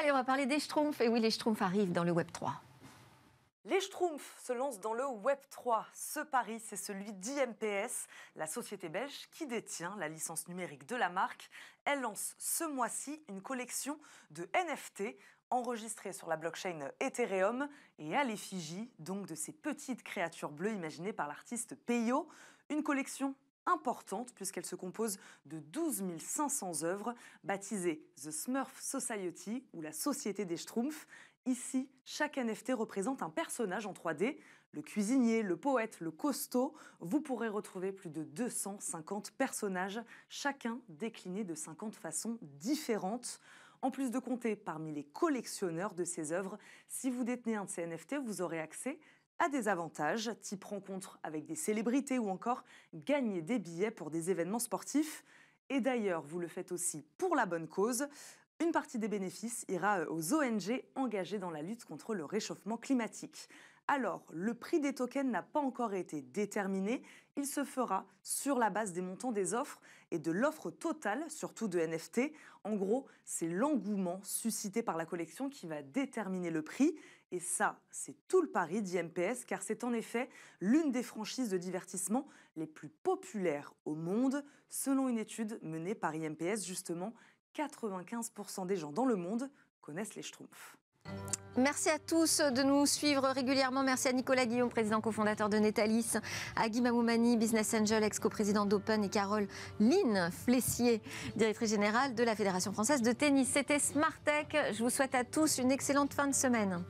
Allez, on va parler des Schtroumpfs. Et oui, les Schtroumpfs arrivent dans le Web 3. Les Schtroumpfs se lancent dans le Web 3. Ce pari, c'est celui d'IMPS, la société belge qui détient la licence numérique de la marque. Elle lance ce mois-ci une collection de NFT enregistrée sur la blockchain Ethereum et à l'effigie donc de ces petites créatures bleues imaginées par l'artiste Peyo, une collection importante puisqu'elle se compose de 12 500 œuvres baptisées The Smurf Society ou la Société des Schtroumpfs. Ici, chaque NFT représente un personnage en 3D, le cuisinier, le poète, le costaud. Vous pourrez retrouver plus de 250 personnages, chacun décliné de 50 façons différentes. En plus de compter parmi les collectionneurs de ces œuvres, si vous détenez un de ces NFT, vous aurez accès a des avantages, type rencontre avec des célébrités ou encore gagner des billets pour des événements sportifs. Et d'ailleurs, vous le faites aussi pour la bonne cause. Une partie des bénéfices ira euh, aux ONG engagées dans la lutte contre le réchauffement climatique. Alors, le prix des tokens n'a pas encore été déterminé. Il se fera sur la base des montants des offres et de l'offre totale, surtout de NFT. En gros, c'est l'engouement suscité par la collection qui va déterminer le prix. Et ça, c'est tout le pari d'IMPS, car c'est en effet l'une des franchises de divertissement les plus populaires au monde, selon une étude menée par IMPS justement. 95% des gens dans le monde connaissent les Schtroumpfs. Merci à tous de nous suivre régulièrement. Merci à Nicolas Guillaume, président cofondateur de Netalis, à Guy Mamoumani, business angel, ex co président d'Open, et Carole Lynn Flessier, directrice générale de la Fédération française de tennis. C'était Smart Tech. Je vous souhaite à tous une excellente fin de semaine.